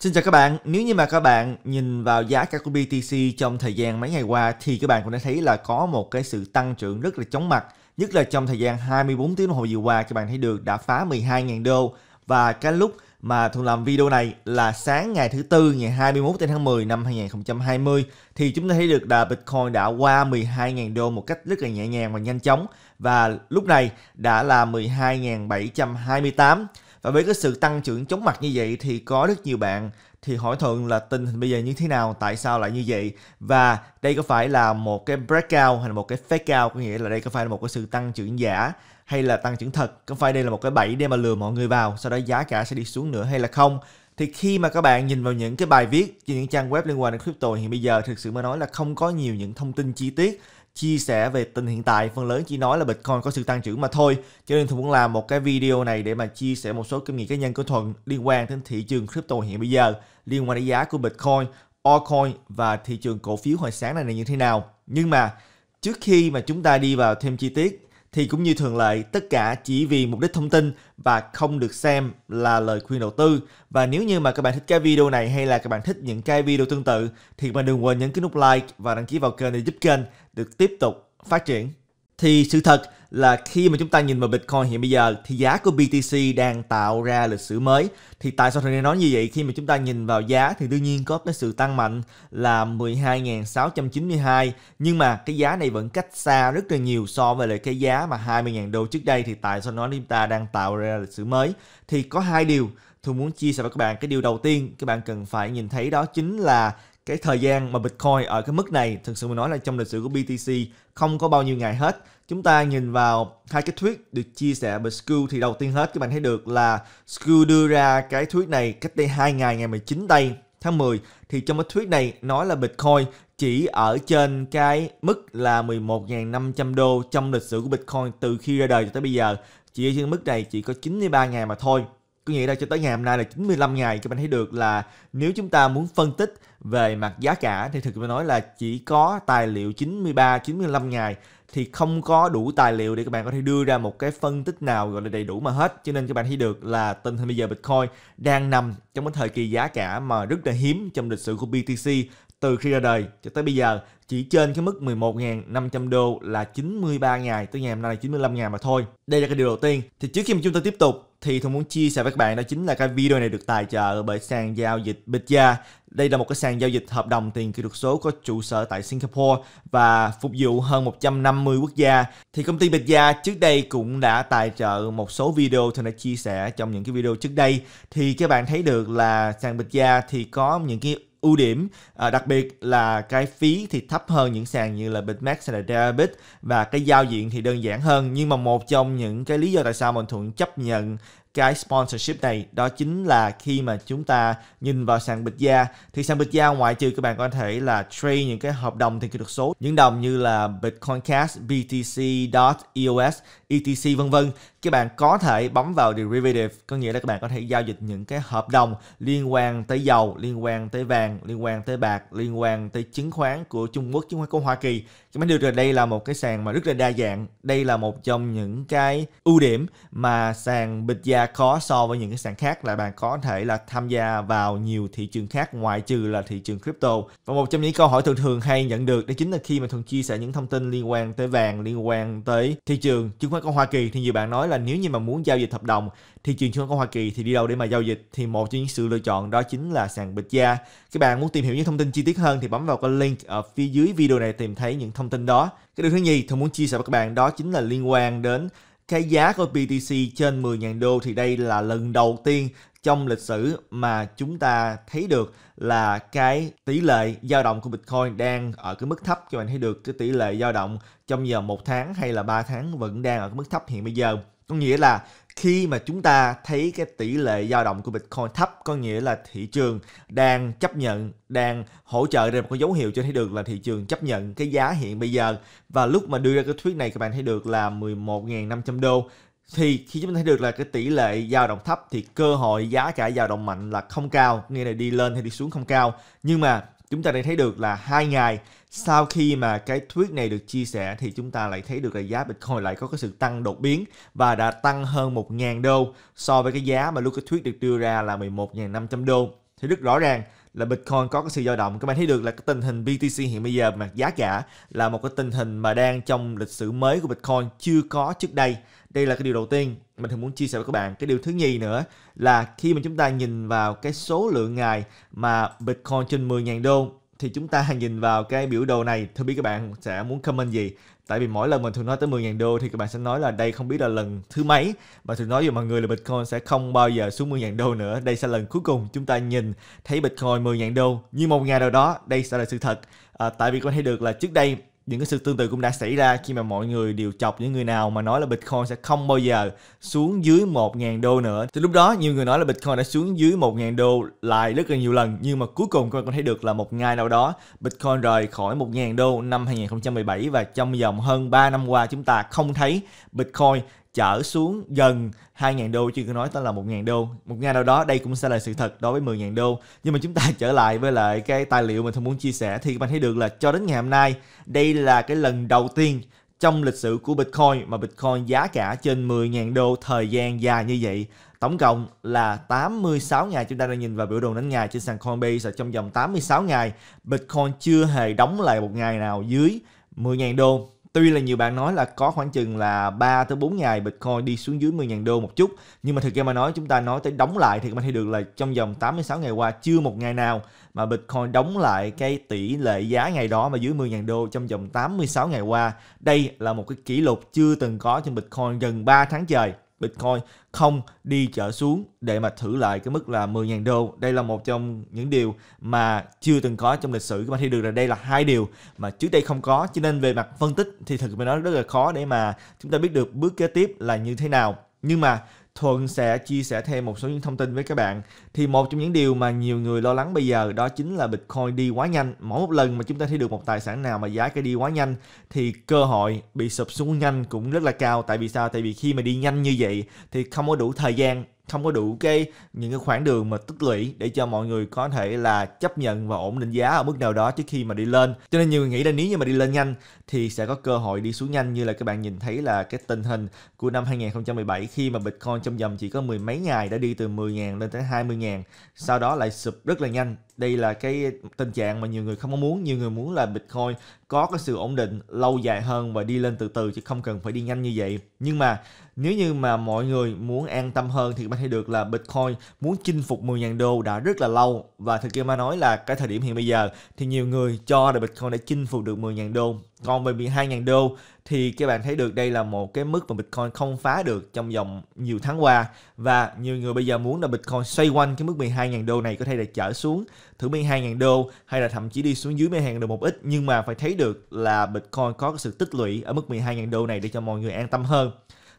Xin chào các bạn, nếu như mà các bạn nhìn vào giá các của BTC trong thời gian mấy ngày qua thì các bạn cũng đã thấy là có một cái sự tăng trưởng rất là chóng mặt nhất là trong thời gian 24 tiếng đồng hồ vừa qua các bạn thấy được đã phá 12.000 đô và cái lúc mà Thuận làm video này là sáng ngày thứ Tư ngày 21 tháng 10 năm 2020 thì chúng ta thấy được là Bitcoin đã qua 12.000 đô một cách rất là nhẹ nhàng và nhanh chóng và lúc này đã là 12.728 và với cái sự tăng trưởng chóng mặt như vậy thì có rất nhiều bạn thì hỏi thường là tình hình bây giờ như thế nào, tại sao lại như vậy và đây có phải là một cái breakout hay là một cái fake out có nghĩa là đây có phải là một cái sự tăng trưởng giả hay là tăng trưởng thật, có phải đây là một cái bẫy để mà lừa mọi người vào sau đó giá cả sẽ đi xuống nữa hay là không? thì khi mà các bạn nhìn vào những cái bài viết trên những trang web liên quan đến crypto hiện bây giờ thực sự mà nói là không có nhiều những thông tin chi tiết chia sẻ về tình hiện tại phần lớn chỉ nói là Bitcoin có sự tăng trưởng mà thôi cho nên Thuận muốn làm một cái video này để mà chia sẻ một số kinh nghiệm cá nhân của Thuận liên quan đến thị trường crypto hiện bây giờ liên quan đến giá của Bitcoin, altcoin và thị trường cổ phiếu hồi sáng này là như thế nào nhưng mà trước khi mà chúng ta đi vào thêm chi tiết thì cũng như thường lệ, tất cả chỉ vì mục đích thông tin và không được xem là lời khuyên đầu tư. Và nếu như mà các bạn thích cái video này hay là các bạn thích những cái video tương tự thì bạn đừng quên nhấn cái nút like và đăng ký vào kênh để giúp kênh được tiếp tục phát triển. Thì sự thật là khi mà chúng ta nhìn vào Bitcoin hiện bây giờ thì giá của BTC đang tạo ra lịch sử mới. Thì tại sao Thuận nói như vậy? Khi mà chúng ta nhìn vào giá thì đương nhiên có cái sự tăng mạnh là 12.692 nhưng mà cái giá này vẫn cách xa rất là nhiều so với lại cái giá mà 20.000 đô trước đây thì tại sao nói chúng ta đang tạo ra lịch sử mới? Thì có hai điều tôi muốn chia sẻ với các bạn. Cái điều đầu tiên các bạn cần phải nhìn thấy đó chính là cái thời gian mà Bitcoin ở cái mức này thực sự mình nói là trong lịch sử của BTC không có bao nhiêu ngày hết chúng ta nhìn vào hai cái thuyết được chia sẻ bởi School thì đầu tiên hết các bạn thấy được là School đưa ra cái thuyết này cách đây 2 ngày ngày 19 tây tháng 10 thì trong cái thuyết này nói là Bitcoin chỉ ở trên cái mức là 11.500 đô trong lịch sử của Bitcoin từ khi ra đời cho tới bây giờ chỉ ở trên mức này chỉ có 93 ngày mà thôi có nghĩa là cho tới ngày hôm nay là 95 ngày các bạn thấy được là nếu chúng ta muốn phân tích về mặt giá cả thì thực mà nói là chỉ có tài liệu 93 95 ngày thì không có đủ tài liệu để các bạn có thể đưa ra một cái phân tích nào gọi là đầy đủ mà hết cho nên các bạn thấy được là tình hình bây giờ Bitcoin đang nằm trong cái thời kỳ giá cả mà rất là hiếm trong lịch sử của BTC từ khi ra đời cho tới bây giờ chỉ trên cái mức 11.500 đô là 93 ngày tới ngày hôm nay là 95 ngày mà thôi. Đây là cái điều đầu tiên. Thì trước khi mà chúng ta tiếp tục thì tôi muốn chia sẻ với các bạn đó chính là cái video này được tài trợ bởi sàn giao dịch Bitja. Đây là một cái sàn giao dịch hợp đồng tiền kỹ thuật số có trụ sở tại Singapore và phục vụ hơn 150 quốc gia. Thì công ty Bitja trước đây cũng đã tài trợ một số video thì đã chia sẻ trong những cái video trước đây. Thì các bạn thấy được là sàn Bitja thì có những cái ưu điểm à, đặc biệt là cái phí thì thấp hơn những sàn như là Bitmax hay là Deribit và cái giao diện thì đơn giản hơn nhưng mà một trong những cái lý do tại sao mình thuận chấp nhận cái sponsorship này đó chính là khi mà chúng ta nhìn vào sàn bịch da thì sàn bịch da ngoại trừ các bạn có thể là trade những cái hợp đồng thì kỹ thuật số những đồng như là Bitcoin Cash, BTC, DOT, EOS etc vân vân các bạn có thể bấm vào derivative có nghĩa là các bạn có thể giao dịch những cái hợp đồng liên quan tới dầu liên quan tới vàng liên quan tới bạc liên quan tới chứng khoán của Trung Quốc chứng khoán của Hoa Kỳ các bạn được rồi đây là một cái sàn mà rất là đa dạng đây là một trong những cái ưu điểm mà sàn bịch gia có so với những cái sàn khác là bạn có thể là tham gia vào nhiều thị trường khác ngoại trừ là thị trường crypto và một trong những câu hỏi thường thường hay nhận được đó chính là khi mà thường chia sẻ những thông tin liên quan tới vàng liên quan tới thị trường chứng khoán chứng khoán Hoa Kỳ thì nhiều bạn nói là nếu như mà muốn giao dịch hợp đồng thị trường chứng khoán Hoa Kỳ thì đi đâu để mà giao dịch thì một trong những sự lựa chọn đó chính là sàn Bịch Gia. Các bạn muốn tìm hiểu những thông tin chi tiết hơn thì bấm vào cái link ở phía dưới video này tìm thấy những thông tin đó. Cái điều thứ nhì tôi muốn chia sẻ với các bạn đó chính là liên quan đến cái giá của BTC trên 10.000 đô thì đây là lần đầu tiên trong lịch sử mà chúng ta thấy được là cái tỷ lệ dao động của Bitcoin đang ở cái mức thấp các bạn thấy được cái tỷ lệ dao động trong giờ một tháng hay là 3 tháng vẫn đang ở cái mức thấp hiện bây giờ. Có nghĩa là khi mà chúng ta thấy cái tỷ lệ dao động của Bitcoin thấp có nghĩa là thị trường đang chấp nhận, đang hỗ trợ ra một cái dấu hiệu cho thấy được là thị trường chấp nhận cái giá hiện bây giờ và lúc mà đưa ra cái thuyết này các bạn thấy được là 11.500 đô thì khi chúng ta thấy được là cái tỷ lệ dao động thấp thì cơ hội giá cả dao động mạnh là không cao nghĩa là đi lên hay đi xuống không cao nhưng mà chúng ta đã thấy được là hai ngày sau khi mà cái thuyết này được chia sẻ thì chúng ta lại thấy được là giá Bitcoin lại có cái sự tăng đột biến và đã tăng hơn 1.000 đô so với cái giá mà lúc cái thuyết được đưa ra là 11.500 đô. Thì rất rõ ràng là Bitcoin có cái sự dao động các bạn thấy được là cái tình hình BTC hiện bây giờ mặt giá cả là một cái tình hình mà đang trong lịch sử mới của Bitcoin chưa có trước đây đây là cái điều đầu tiên mình thường muốn chia sẻ với các bạn cái điều thứ nhì nữa là khi mà chúng ta nhìn vào cái số lượng ngày mà Bitcoin trên 10.000 đô thì chúng ta nhìn vào cái biểu đồ này thưa biết các bạn sẽ muốn comment gì tại vì mỗi lần mình thường nói tới 10.000 đô thì các bạn sẽ nói là đây không biết là lần thứ mấy mà thường nói với mọi người là Bitcoin sẽ không bao giờ xuống 10.000 đô nữa đây sẽ là lần cuối cùng chúng ta nhìn thấy Bitcoin 10.000 đô nhưng một ngày nào đó đây sẽ là sự thật à, tại vì có thể được là trước đây những cái sự tương tự cũng đã xảy ra khi mà mọi người đều chọc những người nào mà nói là Bitcoin sẽ không bao giờ xuống dưới 1.000 đô nữa. Thì lúc đó nhiều người nói là Bitcoin đã xuống dưới 1.000 đô lại rất là nhiều lần nhưng mà cuối cùng các bạn thấy được là một ngày nào đó Bitcoin rời khỏi 1.000 đô năm 2017 và trong vòng hơn 3 năm qua chúng ta không thấy Bitcoin trở xuống gần 2.000 đô chứ cứ nói tên là 1.000 đô một ngày nào đó đây cũng sẽ là sự thật đối với 10.000 đô nhưng mà chúng ta trở lại với lại cái tài liệu mình thường muốn chia sẻ thì các bạn thấy được là cho đến ngày hôm nay đây là cái lần đầu tiên trong lịch sử của Bitcoin mà Bitcoin giá cả trên 10.000 đô thời gian dài như vậy tổng cộng là 86 ngày chúng ta đang nhìn vào biểu đồ đánh ngày trên sàn Coinbase trong vòng 86 ngày Bitcoin chưa hề đóng lại một ngày nào dưới 10.000 đô Tuy là nhiều bạn nói là có khoảng chừng là 3 tới 4 ngày Bitcoin đi xuống dưới 10.000 đô một chút, nhưng mà thực ra mà nói chúng ta nói tới đóng lại thì các bạn thấy được là trong vòng 86 ngày qua chưa một ngày nào mà Bitcoin đóng lại cái tỷ lệ giá ngày đó mà dưới 10.000 đô trong vòng 86 ngày qua. Đây là một cái kỷ lục chưa từng có trên Bitcoin gần 3 tháng trời. Bitcoin không đi trở xuống để mà thử lại cái mức là 10.000 đô. Đây là một trong những điều mà chưa từng có trong lịch sử của mặt thị được là đây là hai điều mà trước đây không có cho nên về mặt phân tích thì thực mà nói rất là khó để mà chúng ta biết được bước kế tiếp là như thế nào. Nhưng mà Thuận sẽ chia sẻ thêm một số những thông tin với các bạn. Thì một trong những điều mà nhiều người lo lắng bây giờ đó chính là Bitcoin đi quá nhanh. Mỗi một lần mà chúng ta thấy được một tài sản nào mà giá cái đi quá nhanh thì cơ hội bị sụp xuống nhanh cũng rất là cao. Tại vì sao? Tại vì khi mà đi nhanh như vậy thì không có đủ thời gian không có đủ cái những cái khoảng đường mà tích lũy để cho mọi người có thể là chấp nhận và ổn định giá ở mức nào đó trước khi mà đi lên cho nên nhiều người nghĩ là nếu như mà đi lên nhanh thì sẽ có cơ hội đi xuống nhanh như là các bạn nhìn thấy là cái tình hình của năm 2017 khi mà Bitcoin trong vòng chỉ có mười mấy ngày đã đi từ 10.000 lên tới 20.000 sau đó lại sụp rất là nhanh đây là cái tình trạng mà nhiều người không muốn nhiều người muốn là bitcoin có cái sự ổn định lâu dài hơn và đi lên từ từ chứ không cần phải đi nhanh như vậy nhưng mà nếu như mà mọi người muốn an tâm hơn thì bạn thấy được là bitcoin muốn chinh phục 10.000 đô đã rất là lâu và thực kia mà nói là cái thời điểm hiện bây giờ thì nhiều người cho là bitcoin đã chinh phục được 10.000 đô còn về 12.000 đô thì các bạn thấy được đây là một cái mức mà Bitcoin không phá được trong vòng nhiều tháng qua và nhiều người bây giờ muốn là Bitcoin xoay quanh cái mức 12.000 đô này có thể là trở xuống thử 12.000 đô hay là thậm chí đi xuống dưới 12.000 đô một ít nhưng mà phải thấy được là Bitcoin có sự tích lũy ở mức 12.000 đô này để cho mọi người an tâm hơn.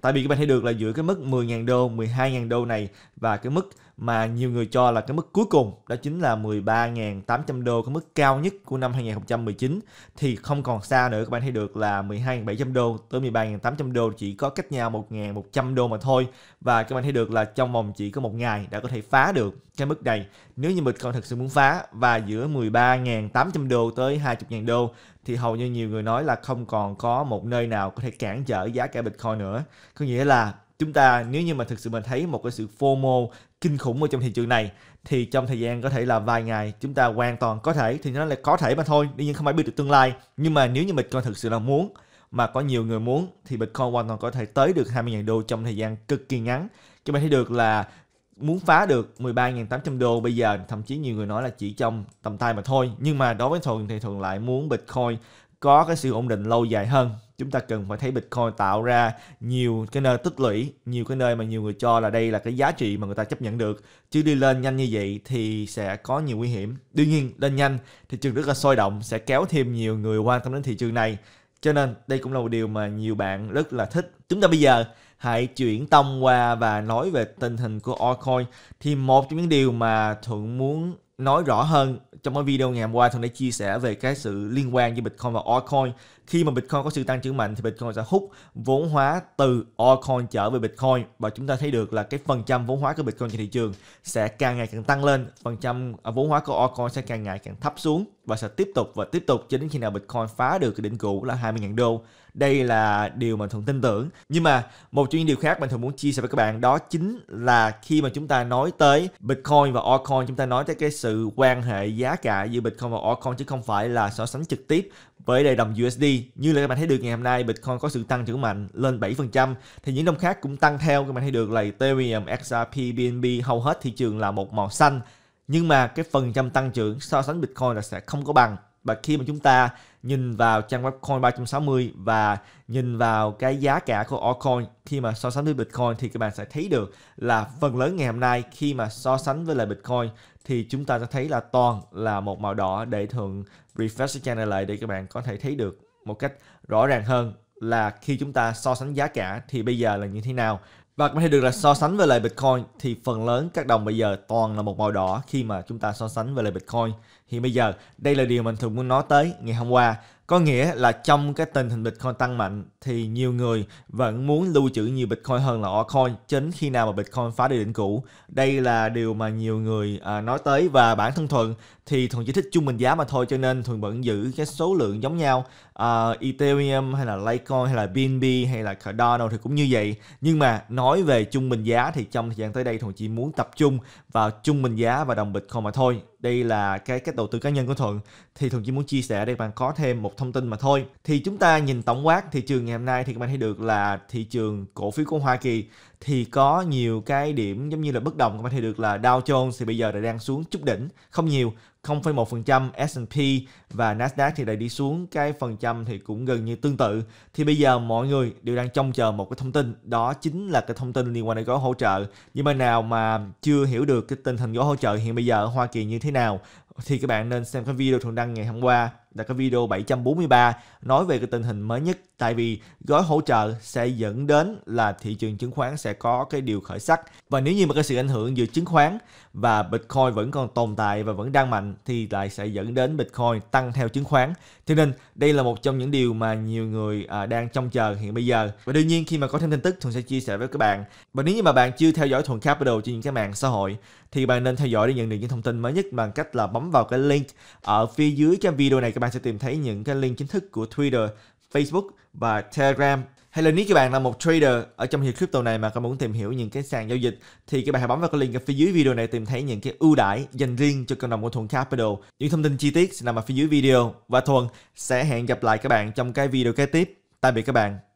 Tại vì các bạn thấy được là giữa cái mức 10.000 đô, 12.000 đô này và cái mức mà nhiều người cho là cái mức cuối cùng đó chính là 13.800 đô cái mức cao nhất của năm 2019 thì không còn xa nữa các bạn thấy được là 12.700 đô tới 13.800 đô chỉ có cách nhau 1.100 đô mà thôi và các bạn thấy được là trong vòng chỉ có một ngày đã có thể phá được cái mức này nếu như Bitcoin thực sự muốn phá và giữa 13.800 đô tới 20.000 đô thì hầu như nhiều người nói là không còn có một nơi nào có thể cản trở giá cả Bitcoin nữa có nghĩa là chúng ta nếu như mà thực sự mình thấy một cái sự FOMO kinh khủng ở trong thị trường này thì trong thời gian có thể là vài ngày chúng ta hoàn toàn có thể thì nó là có thể mà thôi nhưng không ai biết được tương lai nhưng mà nếu như mình coi thực sự là muốn mà có nhiều người muốn thì Bitcoin hoàn toàn có thể tới được 20.000 đô trong thời gian cực kỳ ngắn. cho bạn thấy được là muốn phá được 13.800 đô bây giờ thậm chí nhiều người nói là chỉ trong tầm tay mà thôi nhưng mà đối với thuần thì thuần lại muốn Bitcoin có cái sự ổn định lâu dài hơn chúng ta cần phải thấy Bitcoin tạo ra nhiều cái nơi tích lũy, nhiều cái nơi mà nhiều người cho là đây là cái giá trị mà người ta chấp nhận được. Chứ đi lên nhanh như vậy thì sẽ có nhiều nguy hiểm. Đương nhiên, lên nhanh, thị trường rất là sôi động, sẽ kéo thêm nhiều người quan tâm đến thị trường này. Cho nên đây cũng là một điều mà nhiều bạn rất là thích. Chúng ta bây giờ hãy chuyển tâm qua và nói về tình hình của altcoin. Thì một trong những điều mà Thuận muốn nói rõ hơn trong cái video ngày hôm qua Thuận đã chia sẻ về cái sự liên quan giữa Bitcoin và altcoin. Khi mà Bitcoin có sự tăng trưởng mạnh thì Bitcoin sẽ hút vốn hóa từ altcoin trở về Bitcoin và chúng ta thấy được là cái phần trăm vốn hóa của Bitcoin trên thị trường sẽ càng ngày càng tăng lên, phần trăm à, vốn hóa của altcoin sẽ càng ngày càng thấp xuống và sẽ tiếp tục và tiếp tục cho đến khi nào Bitcoin phá được cái đỉnh cũ là 20.000 đô. Đây là điều mà Thuận tin tưởng. Nhưng mà một trong những điều khác mà Thuận muốn chia sẻ với các bạn đó chính là khi mà chúng ta nói tới Bitcoin và altcoin chúng ta nói tới cái sự quan hệ giá cả giữa Bitcoin và altcoin chứ không phải là so sánh trực tiếp với đầy đồng USD. Như là các bạn thấy được ngày hôm nay Bitcoin có sự tăng trưởng mạnh lên 7% thì những đồng khác cũng tăng theo các bạn thấy được là Ethereum, XRP, BNB hầu hết thị trường là một màu xanh nhưng mà cái phần trăm tăng trưởng so sánh Bitcoin là sẽ không có bằng và khi mà chúng ta nhìn vào trang web Coin 360 và nhìn vào cái giá cả của altcoin khi mà so sánh với Bitcoin thì các bạn sẽ thấy được là phần lớn ngày hôm nay khi mà so sánh với lại Bitcoin thì chúng ta sẽ thấy là toàn là một màu đỏ để thường refresh channel lại để các bạn có thể thấy được một cách rõ ràng hơn là khi chúng ta so sánh giá cả thì bây giờ là như thế nào và có thể được là so sánh với lại Bitcoin thì phần lớn các đồng bây giờ toàn là một màu đỏ khi mà chúng ta so sánh với lại Bitcoin. Thì bây giờ đây là điều mình thường muốn nói tới ngày hôm qua có nghĩa là trong cái tình hình Bitcoin tăng mạnh thì nhiều người vẫn muốn lưu trữ nhiều Bitcoin hơn là altcoin chính khi nào mà Bitcoin phá được đỉnh cũ. Đây là điều mà nhiều người à, nói tới và bản thân Thuận thì Thuận chỉ thích trung bình giá mà thôi cho nên Thuận vẫn giữ cái số lượng giống nhau. À, Ethereum hay là Litecoin hay là BNB hay là Cardano thì cũng như vậy. Nhưng mà nói về trung bình giá thì trong thời gian tới đây Thuận chỉ muốn tập trung vào trung bình giá và đồng Bitcoin mà thôi đây là cái cái đầu tư cá nhân của Thuận thì Thuận chỉ muốn chia sẻ để bạn có thêm một thông tin mà thôi. Thì chúng ta nhìn tổng quát thị trường ngày hôm nay thì các bạn thấy được là thị trường cổ phiếu của Hoa Kỳ thì có nhiều cái điểm giống như là bất đồng có thể được là Dow Jones thì bây giờ đã đang xuống chút đỉnh không nhiều 0,1% S&P và Nasdaq thì lại đi xuống cái phần trăm thì cũng gần như tương tự thì bây giờ mọi người đều đang trông chờ một cái thông tin đó chính là cái thông tin liên quan đến gói hỗ trợ nhưng mà nào mà chưa hiểu được cái tình hình gói hỗ trợ hiện bây giờ ở Hoa Kỳ như thế nào thì các bạn nên xem cái video thường đăng ngày hôm qua là cái video 743 nói về cái tình hình mới nhất tại vì gói hỗ trợ sẽ dẫn đến là thị trường chứng khoán sẽ có cái điều khởi sắc và nếu như mà cái sự ảnh hưởng giữa chứng khoán và Bitcoin vẫn còn tồn tại và vẫn đang mạnh thì lại sẽ dẫn đến Bitcoin tăng theo chứng khoán cho nên đây là một trong những điều mà nhiều người à, đang trông chờ hiện bây giờ và đương nhiên khi mà có thêm tin tức Thuận sẽ chia sẻ với các bạn và nếu như mà bạn chưa theo dõi Thuận Capital trên những cái mạng xã hội thì bạn nên theo dõi để nhận được những thông tin mới nhất bằng cách là bấm vào cái link ở phía dưới cái video này các bạn sẽ tìm thấy những cái link chính thức của Twitter, Facebook và Telegram. Hay là nếu các bạn là một trader ở trong thị crypto này mà các muốn tìm hiểu những cái sàn giao dịch thì các bạn hãy bấm vào cái link ở phía dưới video này tìm thấy những cái ưu đãi dành riêng cho cộng đồng của Thuận Capital. Những thông tin chi tiết sẽ nằm ở phía dưới video và Thuận sẽ hẹn gặp lại các bạn trong cái video kế tiếp. Tạm biệt các bạn.